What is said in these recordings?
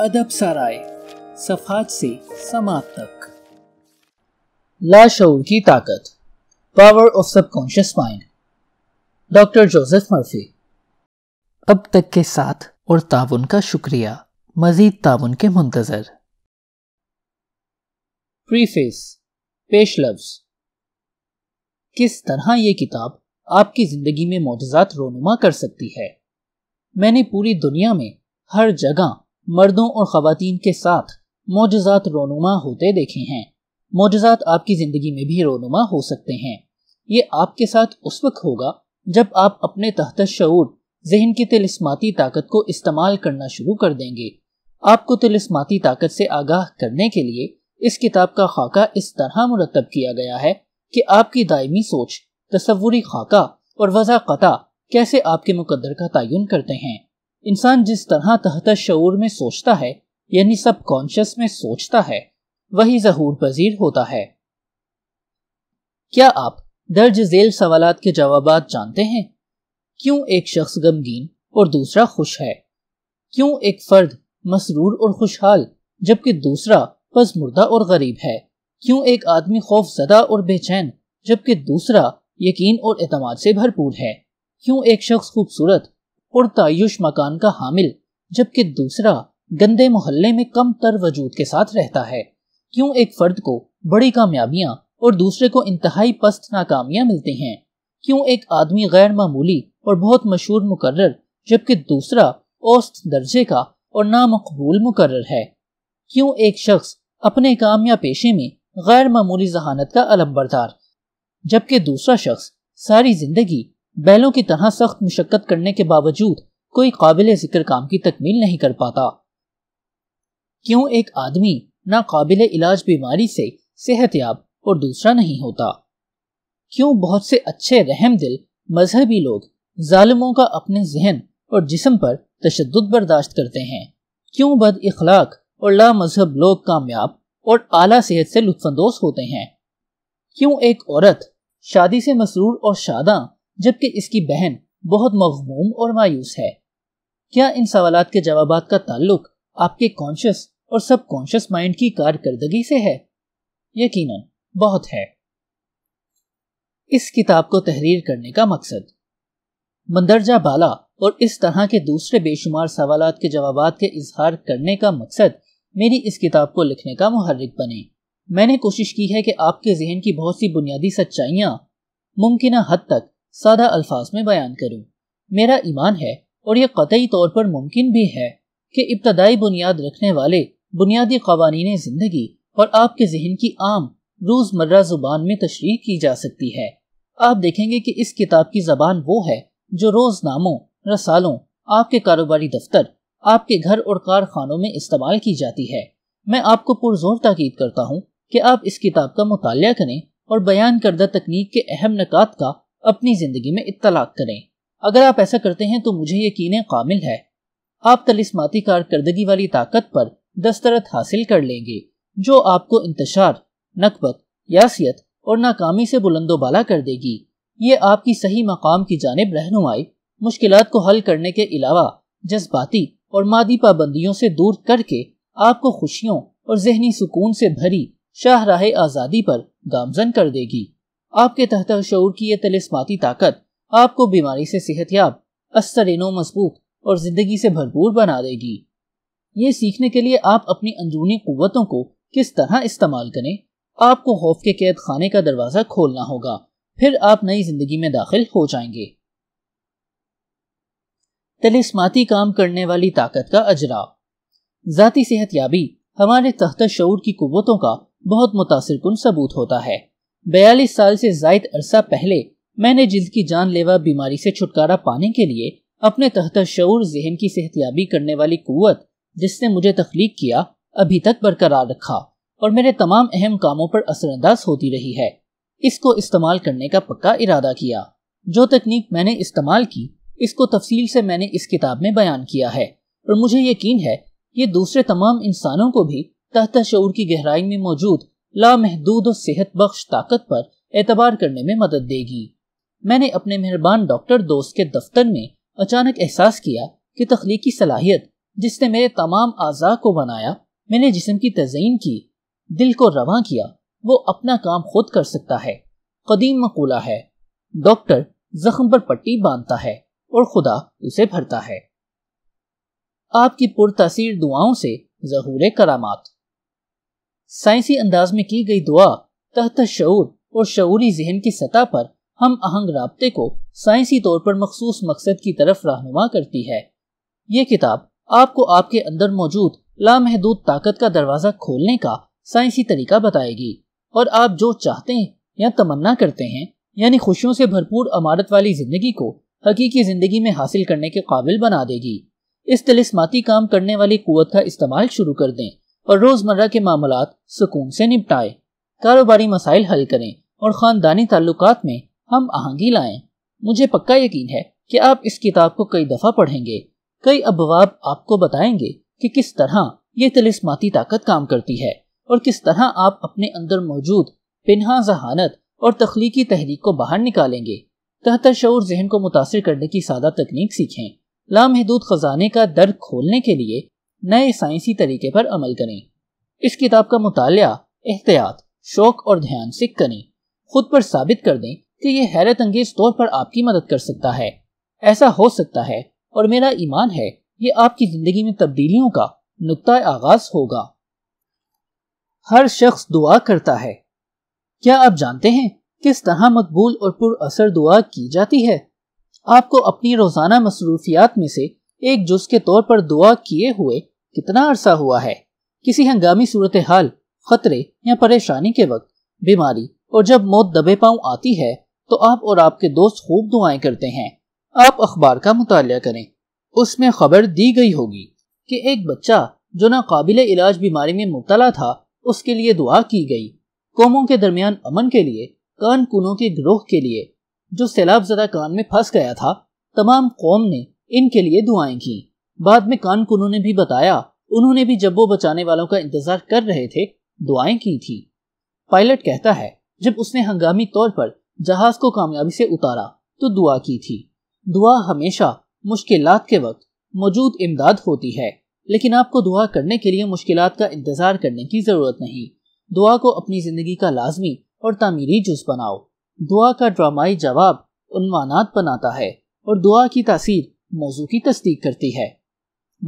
अदब सराय सफात से समाप्त तक लाशूर की ताकत power of subconscious mind doctor Joseph Murphy अब तक के साथ और ताउन का शुक्रिया मजीद ताउन के मुंतजर प्रीफेस पेश लफ्ज किस तरह ये किताब आपकी ज़िंदगी में मोजात रोनुमा कर सकती है मैंने पूरी दुनिया में हर जगह मर्दों और खातन के साथ मोजात रोनुमा होते देखे हैं मोजात आपकी ज़िंदगी में भी रोनुमा हो सकते हैं ये आपके साथ उस वक्त होगा जब आप अपने तहत शूर जहन की तिलस्माती ताकत को इस्तेमाल करना शुरू कर देंगे आपको तिलस्माती ताकत से आगाह करने के लिए इस किताब का खाका इस तरह मुरतब किया गया है कि आपकी दायमी सोच तस्वुरी खाका और वजाकता कैसे आपके मुकद्र का तयन करते हैं इंसान जिस तरह तहत शूर में सोचता है यानी सब कॉन्शियस में सोचता है वही जहूर पजीर होता है क्या आप दर्ज जेल सवाल के जवाब जानते हैं क्यों एक शख्स गमगीन और दूसरा खुश है क्यों एक फर्द मसरूर और खुशहाल जबकि दूसरा पसमुर्दा और गरीब है क्यों एक आदमी खौफ जदा और बेचैन जबकि दूसरा यकीन और अतमाद से भरपूर है क्यों एक शख्स खूबसूरत और तायुश मकान का हामिल जबकि दूसरा गंदे मोहल्ले में कम तर वजूद के साथ रहता है क्यों एक फर्द को बड़ी कामयाबियां और दूसरे को इंतहाई पस्त नाकामियां मिलती हैं क्यों एक आदमी गैर मामूली और बहुत मशहूर मुकर्र जबकि दूसरा औस्त दर्जे का और नामकबूल मुकर्र है क्यों एक शख्स अपने काम या पेशे में गैर मामूली जहानत का अलम बरदार जबकि दूसरा शख्स सारी जिंदगी बैलों की तरह सख्त मुशक्क़त करने के बावजूद कोई काबिल जिक्र काम की तकमील नहीं कर पाता क्यों एक आदमी काबिल इलाज बीमारी से सेहतयाब और दूसरा नहीं होता क्यों बहुत से अच्छे रहम दिल मजहबी लोग जालिमों का अपने जहन और जिसम पर तशद बर्दाश्त करते हैं क्यों बद इखलाक और ला मजहब लोग कामयाब और आला सेहत से लुफानंदोज होते हैं क्यों एक औरत शादी से मसरूर और शादा जबकि इसकी बहन बहुत मखमूम और मायूस है क्या इन सवाल के जवाब का ताल्लुक आपके कॉन्शियस और सब कॉन्शियस माइंड की कारकर्दगी से है यकीन बहुत है इस किताब को तहरीर करने का मकसद मंदरजा बाला और इस तरह के दूसरे बेशुमार सवाल के जवाब के इजहार करने का मकसद मेरी इस किताब को लिखने का मुहर्रिक बने मैंने कोशिश की है कि आपके जहन की बहुत सी बुनियादी सच्चाइयाँ मुमकिन हद तक सादा अल्फाज में बयान करूं मेरा ईमान है और यह कतई तौर पर मुमकिन भी है कि इब्तदाई बुनियाद रखने वाले बुनियादी कवानीन ज़िंदगी और आपके जहन की आम रोज़मर्रा ज़ुबान में तशरी की जा सकती है आप देखेंगे कि इस किताब की जबान वो है जो रोज नामों रसालों आपके कारोबारी दफ्तर आपके घर और कारखानों में इस्तेमाल की जाती है मैं आपको पुरजोर ताकीद करता हूँ कि आप इस किताब का मुताल करें और बयान करदा तकनीक के अहम नकात का अपनी जिंदगी में इतलाक करें अगर आप ऐसा करते हैं तो मुझे यकीन कामिल है आप तलिस्माती कारकर्दगी वाली ताकत पर दस्तरत हासिल कर लेंगे जो आपको इंतशार नकबत यासियत और नाकामी से बुलंदोबाला कर देगी ये आपकी सही मकाम की जानब रहनुमाई मुश्किल को हल करने के अलावा जज्बाती और मादी पाबंदियों से दूर करके आपको खुशियों और जहनी सुकून से भरी शाहराह आज़ादी पर गामजन कर देगी आपके तहत शूर की यह तलिस्माती ताकत आपको बीमारी से सेहतयाब असरनो मजबूत और जिंदगी से भरपूर बना देगी ये सीखने के लिए आप अपनी अंदरूनी कुतों को किस तरह इस्तेमाल करें आपको खौफ के कैद खाने का दरवाजा खोलना होगा फिर आप नई जिंदगी में दाखिल हो जाएंगे तलिस्माती काम करने वाली ताकत का अजरा ज़ाती सेहतयाबी हमारे तहत शूर की कुतों का बहुत मुतासरकन सबूत होता है बयालीस साल से जायद अरसा पहले मैंने जिसकी जानलेवा बीमारी से छुटकारा पाने के लिए अपने तहत शूर जहन की सेहतियाबी करने वाली कुत जिसने मुझे तख्लीक किया अभी तक बरकरार रखा और मेरे तमाम अहम कामों पर असरअंदाज होती रही है इसको इस्तेमाल करने का पक्का इरादा किया जो तकनीक मैंने इस्तेमाल की इसको तफसील से मैंने इस किताब में बयान किया है और मुझे यकीन है ये दूसरे तमाम इंसानों को भी तहत शूर की गहराई में मौजूद लामहदूद और सेहत बख्श ताकत पर एतबार करने में मदद देगी मैंने अपने मेहरबान डॉक्टर दोस्त के दफ्तर में अचानक एहसास किया कि तख्लीकी सलाहियत जिसने मेरे तमाम आज़ा को बनाया मैंने जिसम की तजयन की दिल को रवा किया वो अपना काम खुद कर सकता है कदीम मकूला है डॉक्टर जख्म पर पट्टी बांधता है और खुदा उसे भरता है आपकी पुरतासीर दुआओं से जहूर करामात साइंसी अंदाज में की गई दुआ तहत शूर और शूरी जहन की सतह पर हम आहंग रबते को साइंसी तौर पर मखसूस मकसद की तरफ रहनुमा करती है ये किताब आपको आपके अंदर मौजूद लामहदूद ताकत का दरवाज़ा खोलने का साइंसी तरीका बताएगी और आप जो चाहते हैं या तमन्ना करते हैं यानी खुशियों से भरपूर अमारत वाली जिंदगी को हकीकी जिंदगी में हासिल करने के काबिल बना देगी इस तलिस्माती काम करने वाली कुत का इस्तेमाल शुरू कर दें और रोजमर्रा के मामला सुकून से निपटाए कारोबारी मसाइल हल करें और खानदानी ताल्लुक में हम आहंगी लाए मुझे पक्का यकीन है कि आप इस किताब को कई दफा पढ़ेंगे कई अबवाब आपको बताएंगे कि किस तरह ये तलिस्माती ताकत काम करती है और किस तरह आप अपने अंदर मौजूद पिनहा जहानत और तख्लीकी तहरीक को बाहर निकालेंगे तहतर शोर जहन को मुतासर करने की सादा तकनीक सीखें लामहदूद खजाने का दर्द खोलने के लिए नए साइंसी तरीके पर अमल करें इस किताब का मुताल एहतियात शौक और ध्यान से करें खुद पर साबित कर दें कि यह हैरत अंगेज तौर पर आपकी मदद कर सकता है ऐसा हो सकता है और मेरा ईमान है ये आपकी जिंदगी में तब्दीलियों का नुकता आगाज होगा हर शख्स दुआ करता है क्या आप जानते हैं किस तरह मकबूल और पुरअसर दुआ की जाती है आपको अपनी रोजाना मसरूफियात में से एक जुज के तौर पर दुआ किए हुए कितना अरसा हुआ है किसी हंगामी सूरत हाल खतरे या परेशानी के वक्त बीमारी और जब मौत दबे पाँव आती है तो आप और आपके दोस्त खूब दुआएं करते हैं आप अखबार का मुताल करें उसमें खबर दी गई होगी कि एक बच्चा जो नाकबिल इलाज बीमारी में मुबतला था उसके लिए दुआ की गई कौमों के दरमियान अमन के लिए कान कुनों के ग्रोह के लिए जो सैलाब जदा कान में फंस गया था तमाम कौम ने इनके लिए दुआएं की बाद में कान कुनू ने भी बताया उन्होंने भी जब वो बचाने वालों का इंतजार कर रहे थे दुआएं की थी पायलट कहता है जब उसने हंगामी तौर पर जहाज को कामयाबी से उतारा तो दुआ की थी दुआ हमेशा मुश्किल के वक्त मौजूद इमदाद होती है लेकिन आपको दुआ करने के लिए मुश्किल का इंतजार करने की जरूरत नहीं दुआ को अपनी जिंदगी का लाजमी और तामीरी जुज बनाओ दुआ का ड्रामाई जवाब उन्वानात बनाता है और दुआ की तासीर मौजू की तस्दीक करती है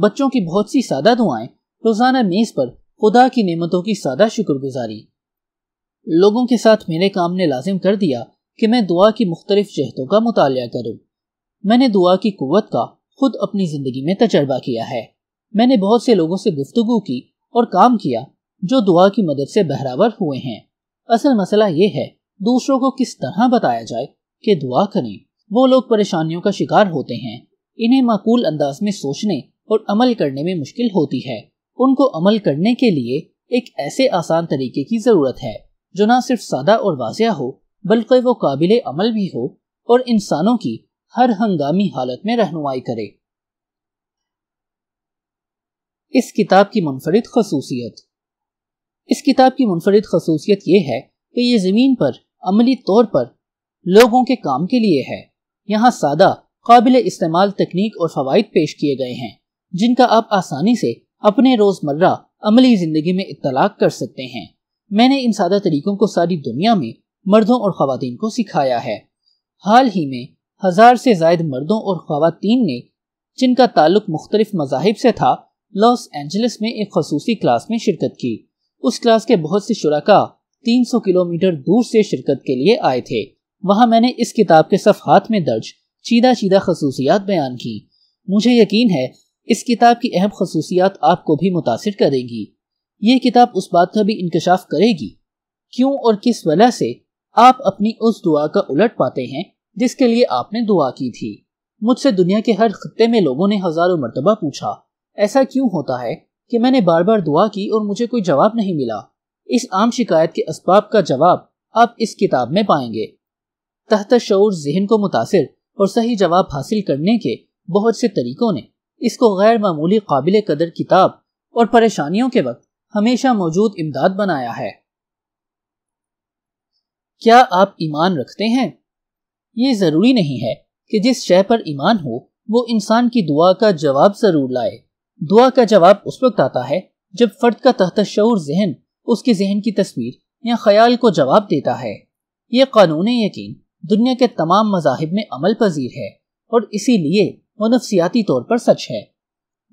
बच्चों की बहुत सी सादा दुआएं रोजाना मेज पर खुदा की नेमतों की सादा शुक्रगुजारी लोगों के साथ मेरे काम ने लाजिम कर दिया कि मैं दुआ की मुख्तलिफ जहतों का मुताल करूँ मैंने दुआ की कुत का खुद अपनी ज़िंदगी में तजर्बा किया है मैंने बहुत से लोगों से गुफ्तु की और काम किया जो दुआ की मदद से बहरावर हुए हैं असल मसला ये है दूसरों को किस तरह बताया जाए कि दुआ करें वो लोग परेशानियों का शिकार होते हैं इन्हें माकूल अंदाज में सोचने और अमल करने में मुश्किल होती है उनको अमल करने के लिए एक ऐसे आसान तरीके की ज़रूरत है जो ना सिर्फ सादा और वाजिया हो बल्कि वो काबिल अमल भी हो और इंसानों की हर हंगामी हालत में रहनुमाई करे इस किताब की मुनफरद खसूसियत इस किताब की मुनफरद खसूसियत यह है कि ये ज़मीन पर अमली तौर पर लोगों के काम के लिए है यहाँ सादा काबिल इस्तेमाल तकनीक और फवाद पेश किए गए हैं जिनका आप आसानी से अपने रोजमर्रा अमली जिंदगी में इतलाक कर सकते हैं मैंने इन सादा तरीकों को सारी दुनिया में मर्दों और खातन को सिखाया है हाल ही में हजार से जायद मर्दों और खातन ने जिनका ताल्लुक मुख्तलिफ मजाहब से था लॉस एंजल्स में एक खसूसी क्लास में शिरकत की उस क्लास के बहुत से शुरा 300 किलोमीटर दूर से शिरकत के लिए आए थे वहाँ मैंने इस किताब के सफहात में दर्ज चीदा चीदा खसूसियात बयान की मुझे यकीन है इस किताब की अहम खसूसियात आपको भी मुतासर करेगी ये किताब उस बात का भी इंकशाफ करेगी क्यों और किस वजह से आप अपनी उस दुआ का उलट पाते हैं जिसके लिए आपने दुआ की थी मुझसे दुनिया के हर खत्ते में लोगों ने हजारों मरतबा पूछा ऐसा क्यों होता है कि मैंने बार बार दुआ की और मुझे कोई जवाब नहीं मिला इस आम शिकायत के इसबाब का जवाब आप इस किताब में पाएंगे तहत शोर जहन को मुतासर और सही जवाब हासिल करने के बहुत से तरीकों ने इसको गैर मामूली काबिल कदर किताब और परेशानियों के वक्त हमेशा मौजूद इमदाद बनाया है क्या आप ईमान रखते हैं ये ज़रूरी नहीं है कि जिस शय पर ईमान हो वो इंसान की दुआ का जवाब ज़रूर लाए दुआ का जवाब उस वक्त आता है जब फ़र्द का तहत शूर जहन उसके जहन की तस्वीर या ख्याल को जवाब देता है ये कानून यकीन दुनिया के तमाम मजाहब में अमल पजीर है और इसीलिए और नफसियाती तौर पर सच है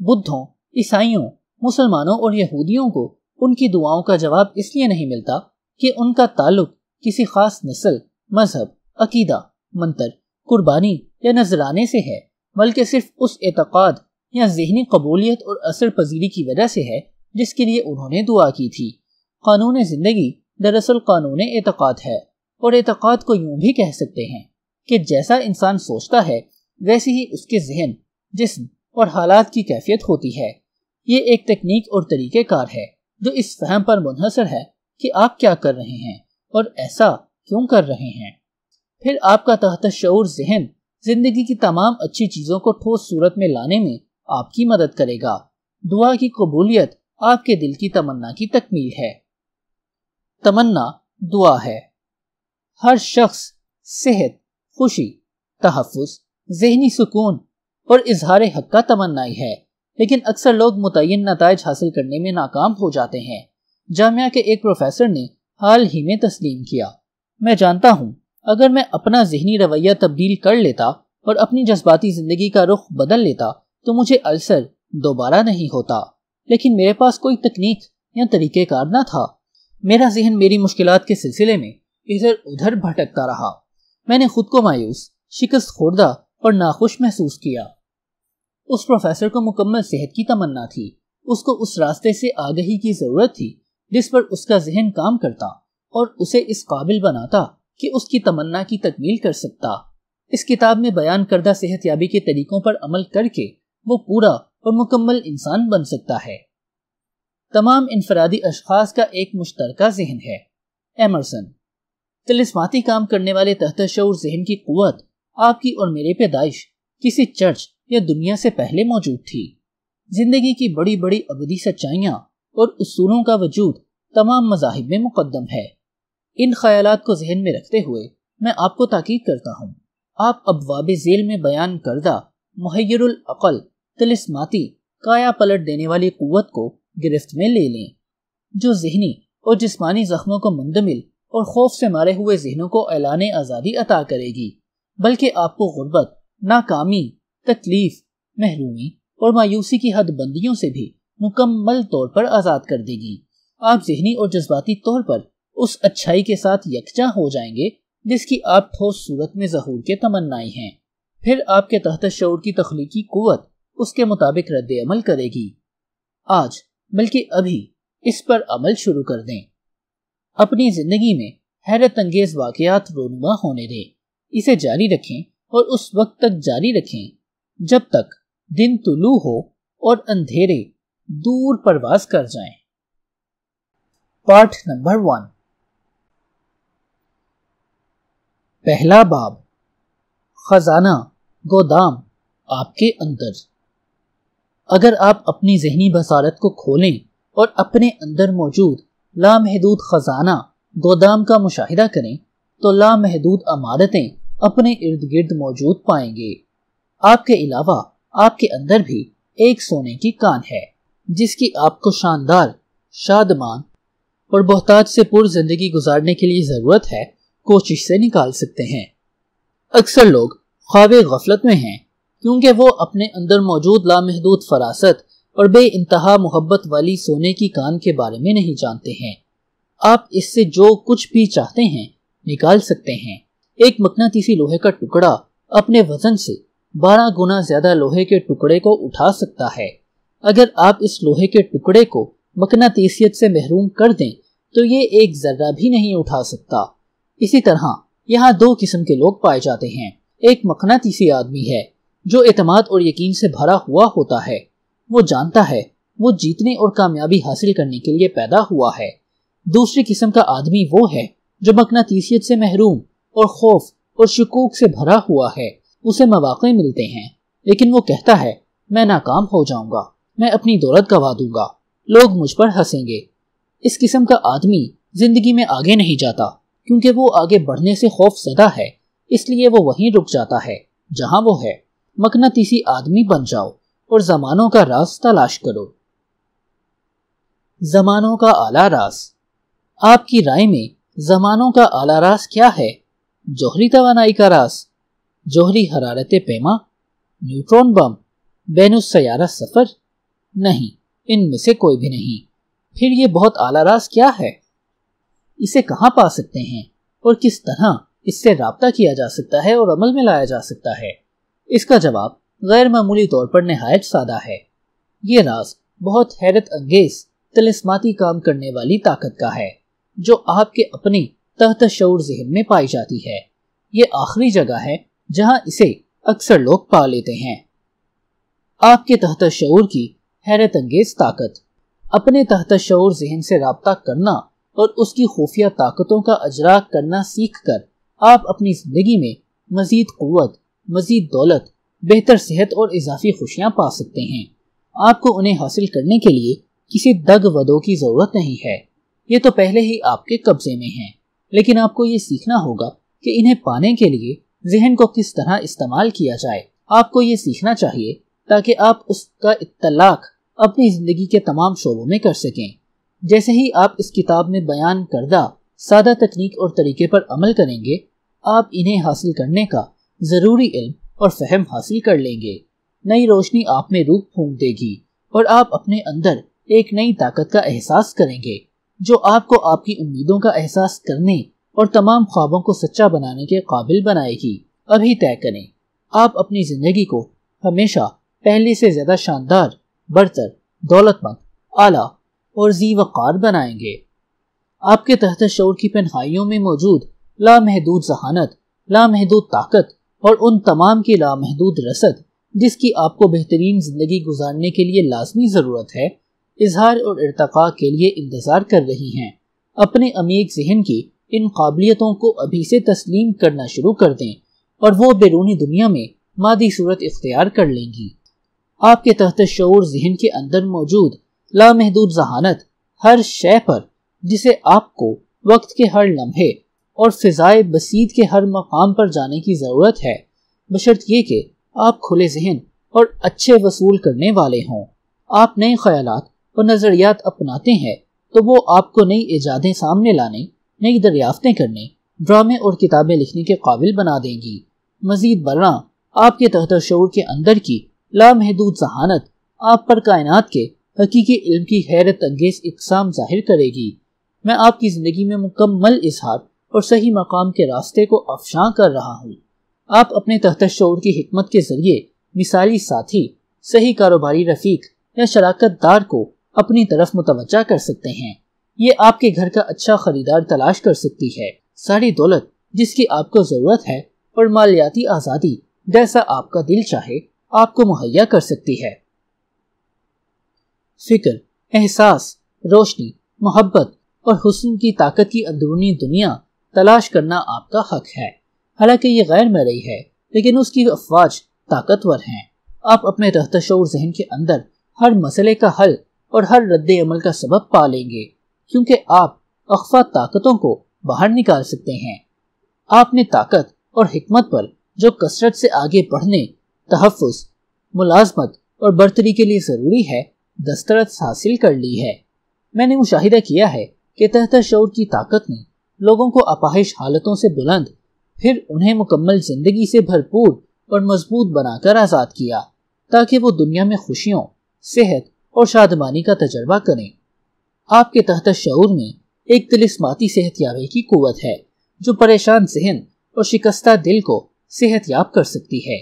बुद्धों ईसाइयों मुसलमानों और यहूदियों को उनकी दुआओं का जवाब इसलिए नहीं मिलता कि उनका ताल्लुक किसी खास नस्ल मजहब अकीदा मंतर कुर्बानी या नजराने से है बल्कि सिर्फ उस एतक़ाद या जहनी कबूलियत और असर पजीरी की वजह से है जिसके लिए उन्होंने दुआ की थी कानून ज़िंदगी दरअसल कानून एतक़ाद है और एतक़ाद को यूं भी कह सकते हैं कि जैसा इंसान सोचता है वैसे ही उसके जहन जिसम और हालात की कैफियत होती है ये एक तकनीक और तरीक़ेकार है जो इस फहम पर मुनहसर है कि आप क्या कर रहे हैं और ऐसा क्यों कर रहे हैं फिर आपका तहत शूर जहन जिंदगी की तमाम अच्छी चीज़ों को ठोस सूरत में लाने में आपकी मदद करेगा दुआ की कबूलियत आपके दिल की तमन्ना की तकमील है तमन्ना दुआ है हर शख्स सेहत खुशी तहफ़ जहनी सुकून और इजहार हक का तमन्नाई है लेकिन अक्सर लोग मुतन नतज हासिल करने में नाकाम हो जाते हैं जामिया के एक प्रोफेसर ने हाल ही में तस्लीम किया मैं जानता हूँ अगर मैं अपना जहनी रवैया तब्दील कर लेता और अपनी जज्बाती ज़िंदगी का रुख बदल लेता तो मुझे अल्सर दोबारा नहीं होता लेकिन मेरे पास कोई तकनीक या तरीक़ेकार ना था मेरा जहन मेरी मुश्किल के सिलसिले में इधर उधर भटकता रहा मैंने खुद को मायूस शिकस्त खोर्दा और नाखुश महसूस किया उस प्रोफेसर को मुकम्मल सेहत की तमन्ना थी उसको उस रास्ते से आगही की जरूरत थी जिस पर उसका जहन काम करता और उसे इस काबिल बनाता कि उसकी तमन्ना की तकमील कर सकता इस किताब में बयान करदा सेहत याबी के तरीकों पर अमल करके वो पूरा और मुकम्मल इंसान बन सकता है तमाम इनफरादी अशखास का एक मुश्तरका जहन है एमरसन तलिस्माती काम करने वाले तहत शौर जहन की क़ुत आपकी और मेरी पैदाइश किसी चर्च या दुनिया से पहले मौजूद थी जिंदगी की बड़ी बड़ी अवधि सच्चाइयाँ और उसूलों का वजूद तमाम मजाहिब में मुकदम है इन ख्याल को जहन में रखते हुए मैं आपको ताकीद करता हूँ आप अबवाब जेल में बयान करदा अकल तलिसमाती काया पलट देने वाली कुत को गिरफ्त में ले लें जो जहनी और जिसमानी जख्मों को मुंदमिल और खौफ से मारे हुए जहनों को ऐलान आज़ादी अता करेगी बल्कि आपको गुर्बत नाकामी तकलीफ महरूमी और मायूसी की हदबंदियों से भी मुकम्मल तौर पर आज़ाद कर देगी आप जहनी और जज्बाती तौर पर उस अच्छाई के साथ यकजा हो जाएंगे जिसकी आप ठोस सूरत में जहूर के तमन्नाई हैं फिर आपके तहत शोर की तख्लीकी कुत उसके मुताबिक रद्द अमल करेगी आज बल्कि अभी इस पर अमल शुरू कर दें अपनी जिंदगी में हैरत अंगेज वाकयात रोनुमा होने दें इसे जारी रखें और उस वक्त तक जारी रखें जब तक दिन तुलू हो और अंधेरे दूर परवास कर जाएं। पार्ट नंबर वन पहला बाब खजाना गोदाम आपके अंदर अगर आप अपनी जहनी बसारत को खोलें और अपने अंदर मौजूद लामहदूद खजाना गोदाम का मुशाहिदा करें तो लामहदूद अमारतें अपने इर्द गिर्द मौजूद पाएंगे आपके अलावा आपके अंदर भी एक सोने की कान है जिसकी आपको शानदार शादमान और बहताज से पूर्व जिंदगी गुजारने के लिए ज़रूरत है कोशिश से निकाल सकते हैं अक्सर लोग ख्वाब गफलत में हैं क्योंकि वो अपने अंदर मौजूद लामहदूद फरासत और बे इंतहा मोहब्बत वाली सोने की कान के बारे में नहीं जानते हैं आप इससे जो कुछ भी चाहते हैं निकाल सकते हैं एक मकनातीसी लोहे का टुकड़ा अपने वजन से 12 गुना ज्यादा लोहे के टुकड़े को उठा सकता है अगर आप इस लोहे के टुकड़े को मकनातीसियत से महरूम कर दें तो ये एक जर्रा भी नहीं उठा सकता इसी तरह यहाँ दो किस्म के लोग पाए जाते हैं एक मकनातीसी आदमी है जो एतमाद और यकीन से भरा हुआ होता है वो जानता है वो जीतने और कामयाबी हासिल करने के लिए पैदा हुआ है दूसरी किस्म का आदमी वो है जो मकनातीसियत से महरूम और खौफ और शकूक से भरा हुआ है उसे मवाक़े मिलते हैं लेकिन वो कहता है मैं नाकाम हो जाऊंगा मैं अपनी दौलत गवा दूंगा लोग मुझ पर हंसेंगे इस किस्म का आदमी जिंदगी में आगे नहीं जाता क्योंकि वो आगे बढ़ने से खौफ सदा है इसलिए वो वहीं रुक जाता है जहां वो है मकनतीसी आदमी बन जाओ और जमानों का रास तलाश करो जमानों का आला रास आपकी राय में जमानों का आला रास क्या है जोहरी तवानाई का रास जोहरी हरारत पैमा न्यूट्रॉन बम बैनुस सयारा सफ़र नहीं इनमें से कोई भी नहीं फिर ये बहुत आला रास क्या है इसे कहाँ पा सकते हैं और किस तरह इससे रबता किया जा सकता है और अमल में लाया जा सकता है इसका जवाब गैर मामूली तौर पर नहायत सादा है ये रास बहुत हैरत अंगेज तलिस्माती काम करने वाली ताकत का है जो आपके अपनी तहत शौर जहन में पाई जाती है ये आखिरी जगह है जहां इसे अक्सर लोग पा लेते हैं आपके तहत शौर की हैरत अंगेज ताकत अपने तहत शौर जहन से रबता करना और उसकी खुफिया ताकतों का अजरा करना सीख कर आप अपनी जिंदगी में मजीद कुत मजीद दौलत बेहतर सेहत और इजाफी खुशियाँ पा सकते हैं आपको उन्हें हासिल करने के लिए किसी दग वदो की ज़रूरत नहीं है ये तो पहले ही आपके कब्जे में है लेकिन आपको ये सीखना होगा कि इन्हें पाने के लिए जहन को किस तरह इस्तेमाल किया जाए आपको ये सीखना चाहिए ताकि आप उसका इतलाक अपनी जिंदगी के तमाम शोबों में कर सकें जैसे ही आप इस किताब में बयान करदा सादा तकनीक और तरीके पर अमल करेंगे आप इन्हें हासिल करने का ज़रूरी इल्म और फहम हासिल कर लेंगे नई रोशनी आप में रूप फूंक देगी और आप अपने अंदर एक नई ताकत का एहसास करेंगे जो आपको आपकी उम्मीदों का एहसास करने और तमाम ख्वाबों को सच्चा बनाने के काबिल बनाएगी अभी तय करें आप अपनी जिंदगी को हमेशा पहले से ज्यादा शानदार बढ़तर दौलतमंद आला और जीवकार बनाएंगे आपके तहत शोर की पन्हाइयों में मौजूद लामहदूद जहानत लामहदूद ताकत और उन तमाम की लामहदूद रसद जिसकी आपको बेहतरीन जिंदगी गुजारने के लिए लाजमी ज़रूरत है इजहार और इरतका के लिए इंतज़ार कर रही हैं अपने अमीर जहन की इन काबिलियतों को अभी से तस्लीम करना शुरू कर दें और वो बैरूनी दुनिया में मादी सूरत इख्तियार कर लेंगी आपके तहत शोर जहन के अंदर मौजूद लामहदूद जहानत हर शय पर जिसे आपको वक्त के हर लम्हे और फ़िज़ाए बसीद के हर मकाम पर जाने की ज़रूरत है बशर्त ये कि आप खुले जहन और अच्छे वसूल करने वाले हों आप नए ख्याल और नज़रियात अपनाते हैं तो वो आपको नई ईजादें सामने लाने नई दरियाफ्तें करने ड्रामे और किताबें लिखने के काबिल बना देंगी मजीद बलना आपके तहत शोर के अंदर की लामहदूद जहानत आप पर कायनात के हकीकी इल्म की हैरत अंगेज इकसाम जाहिर करेगी मैं आपकी ज़िंदगी में मुकम्मल इजहार और सही मकाम के रास्ते को अफशां कर रहा हूँ आप अपने तहत शोर की हमत के जरिए मिसाली साथी सही कारोबारी रफीक या शराकत दार को अपनी तरफ मुतवजा कर सकते हैं ये आपके घर का अच्छा खरीदार तलाश कर सकती है सारी दौलत जिसकी आपको जरूरत है और मालियाती आज़ादी जैसा आपका दिल चाहे आपको मुहैया कर सकती है फिक्र एहसास रोशनी मोहब्बत और हुस्न की ताकत की अंदरूनी दुनिया तलाश करना आपका हक है हालांकि ये गैर रही है लेकिन उसकी अफवाज ताकतवर हैं आप अपने रहता शोर जहन के अंदर हर मसले का हल और हर रद्द अमल का सबब पा लेंगे क्योंकि आप अखफा ताकतों को बाहर निकाल सकते हैं आपने ताकत और हमत पर जो कसरत से आगे बढ़ने तहफ़ मुलाजमत और बर्तरी के लिए ज़रूरी है दस्तरत हासिल कर ली है मैंने मुशाहिदा किया है कि तहत शोर की ताकत ने लोगों को अपाहिश हालतों से बुलंद फिर उन्हें मुकम्मल जिंदगी से भरपूर और मजबूत बनाकर आज़ाद किया ताकि वो दुनिया में खुशियों सेहत और शादमानी का तजर्बा करें आपके तहत शूर में एक तिलिस्माती सेहतियाबी की कुत है जो परेशान जहन और शिकस्ता दिल को सेहत याब कर सकती है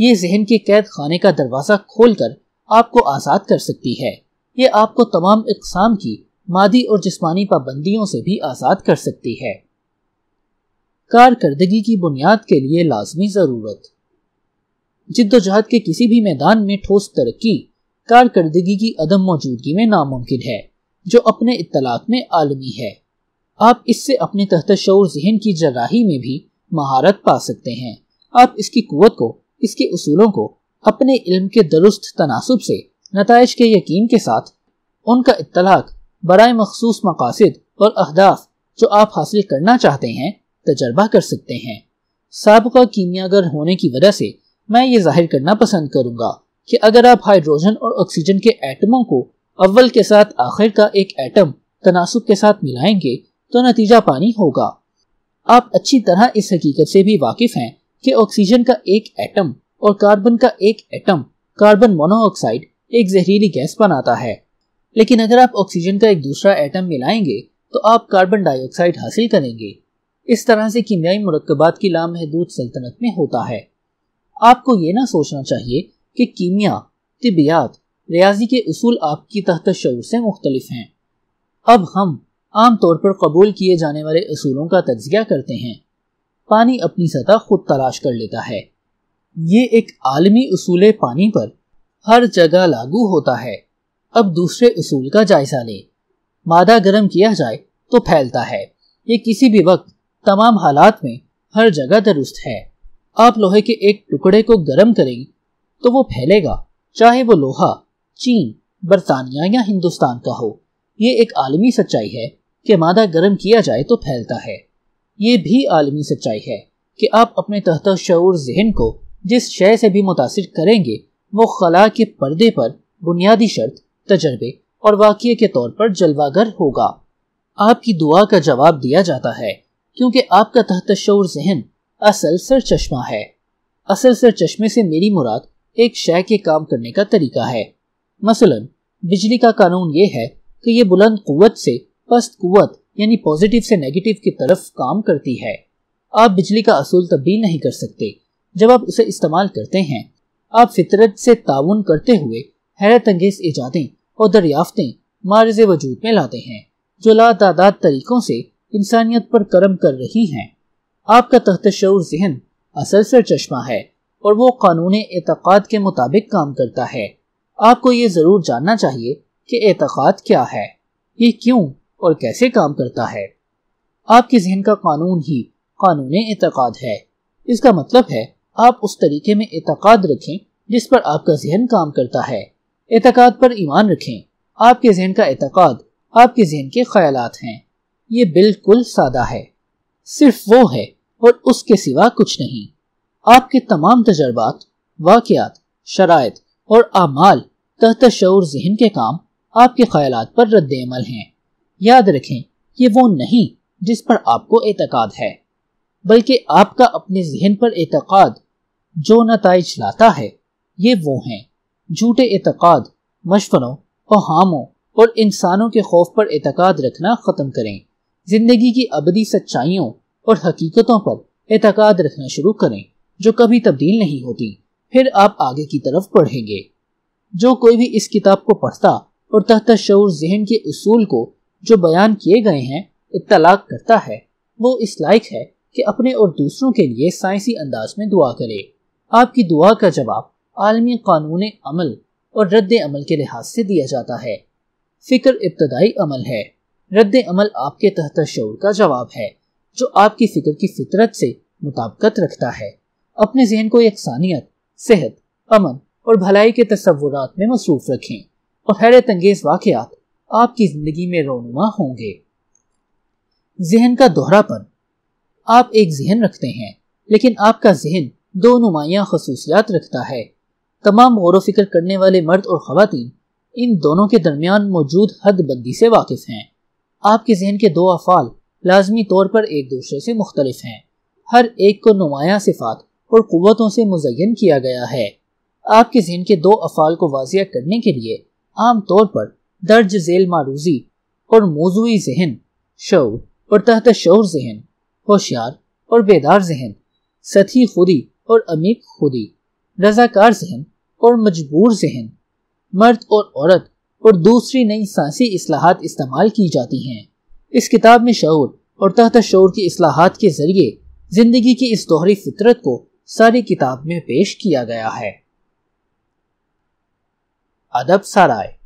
ये जहन के कैद खाने का दरवाज़ा खोल कर आपको आज़ाद कर सकती है ये आपको तमाम इकसाम की मादी और जिसमानी पाबंदियों से भी आज़ाद कर सकती है कारकर्दगी की बुनियाद के लिए लाजमी ज़रूरत जिद्दोजहद के किसी भी मैदान में ठोस तरक्की कारकर्दगी की अदम मौजूदगी में नामुमकिन है जो अपने इतलाक में आलमी है आप इससे अपने तहत शौर जहन की जराही में भी महारत पा सकते हैं आप इसकी कुत को इसके असूलों को अपने इल्म के दुरुस्त तनासब से नतज के यकीन के साथ उनका इतलाक बरए मखसूस मकासद और अहदाफ जो आप हासिल करना चाहते हैं तजर्बा कर सकते हैं सबका कीमियागर होने की वजह से मैं ये जाहिर करना पसंद करूँगा कि अगर आप हाइड्रोजन और ऑक्सीजन के एटमों को अव्वल के साथ आखिर का एक एटम तनासुब के साथ मिलाएंगे तो नतीजा पानी होगा आप अच्छी तरह इस हकीकत से भी वाकिफ हैं कि ऑक्सीजन का एक एटम और कार्बन का एक एटम कार्बन मोनोऑक्साइड एक जहरीली गैस बनाता है लेकिन अगर आप ऑक्सीजन का एक दूसरा एटम मिलाएंगे तो आप कार्बन डाइऑक्साइड हासिल करेंगे इस तरह से कीमियाई मरकबात की लामहदूद सल्तनत में होता है आपको ये ना सोचना चाहिए कि कीमिया तिबियात रियाजी के असूल आपकी तहत शुरू से मुख्तलिफ हैं अब हम आम तौर पर कबूल किए जाने वाले असूलों का तजिया करते हैं पानी अपनी सतह खुद तलाश कर लेता है ये एक आलमी असूल पानी पर हर जगह लागू होता है अब दूसरे असूल का जायजा लें मादा गर्म किया जाए तो फैलता है ये किसी भी वक्त तमाम हालात में हर जगह दुरुस्त है आप लोहे के एक टुकड़े को गर्म करें तो वो फैलेगा चाहे वो लोहा चीन बरतानिया या हिंदुस्तान का हो ये एक आलमी सच्चाई है कि मादा गर्म किया जाए तो फैलता है ये भी आलमी सच्चाई है कि आप अपने तहत शूर जहन को जिस शय से भी मुतासर करेंगे वो खला के पर्दे पर बुनियादी शर्त तजर्बे और वाक के तौर पर जलवागर होगा आपकी दुआ का जवाब दिया जाता है क्योंकि आपका तहत शूर जहन असल सर चश्मा है असल सर चश्मे से मेरी मुराद एक शय के काम करने का तरीका है मसलन बिजली का कानून ये है कि ये बुलंद कुत से पस्त कुत यानी पॉजिटिव से नेगेटिव की तरफ काम करती है आप बिजली का असूल तब्दील नहीं कर सकते जब आप उसे इस्तेमाल करते हैं आप फितरत से ताउन करते हुए हैरत अंगेज ईजादें और दरियाफ्तें मारज वजूद में लाते हैं जो लातादाद तरीकों से इंसानियत पर कर्म कर रही हैं आपका तहत शौर जहन असल सर चश्मा है और वो कानून एतक़ाद के मुताबिक काम करता है आपको ये ज़रूर जानना चाहिए कि एतक़ाद क्या है ये क्यों और कैसे काम करता है आपके जहन का कानून ही कानून एतक़ाद है इसका मतलब है आप उस तरीके में एतक़ाद रखें जिस पर आपका जहन काम करता है एतक़ाद पर ईमान रखें आपके जहन का एतक़ाद आपके जहन के ख्याल हैं ये बिल्कुल सादा है सिर्फ वो है और उसके सिवा कुछ नहीं आपके तमाम तजर्बात वाक़ात शरात और आमाल तहत शौर जहन के काम आपके ख्याल पर रद्द अमल हैं याद रखें ये वो नहीं जिस पर आपको एतक़ाद है बल्कि आपका अपने जहन पर एतक़ाद जो नतज लाता है ये वो हैं झूठे एतक़ाद मशवरों औहामों और इंसानों के खौफ पर एतक़ाद रखना ख़त्म करें ज़िंदगी की अबदी सच्चाइयों और हकीकतों पर एतक़ाद रखना शुरू करें जो कभी तब्दील नहीं होती फिर आप आगे की तरफ पढ़ेंगे जो कोई भी इस किताब को पढ़ता और तहत शूर जहन के उसूल को जो बयान किए गए हैं इतलाक करता है वो इस लायक है कि अपने और दूसरों के लिए साइंसी अंदाज में दुआ करे आपकी दुआ का जवाब आलमी कानून अमल और रद्द अमल के लिहाज से दिया जाता है फिक्र इब्तदाई अमल है रद्द अमल आपके तहत शूर का जवाब है जो आपकी फिक्र की फितरत से मुताबकत रखता है अपने जहन को यकसानियत सेहत अमन और भलाई के तस्वुर में मसरूफ रखें और हैरत अंगेज वाकत आपकी जिंदगी में रोनुमा होंगे जहन का दोहरापन आप एक जहन रखते हैं लेकिन आपका जहन दो नुमाया खसूसियात रखता है तमाम गौर वफिक्र करने वाले मर्द और खातन इन दोनों के दरमियान मौजूद हद बंदी से वाकिफ हैं आपके जहन के दो अफ़ाल लाजमी तौर पर एक दूसरे से मुख्तलिफ हैं हर एक को नुमाया सिफात और क़वतों से मुजयन किया गया है आपके जहन के दो अफाल को वाजिया करने के लिए आमतौर पर दर्ज झेल मारूजी और मौजूी जहन शौर और तहत शौर जहन होशियार और बेदार जहन सती खुदी और अमीक खुदी रजाकार जहन और मजबूर जहन मर्द और औरत और दूसरी नई सांसी असलाहत इस्तेमाल की जाती हैं इस किताब में शौर और तहत शौर की असलाहत के जरिए ज़िंदगी की इस दोहरी फितरत को सारी किताब में पेश किया गया है अदब सराय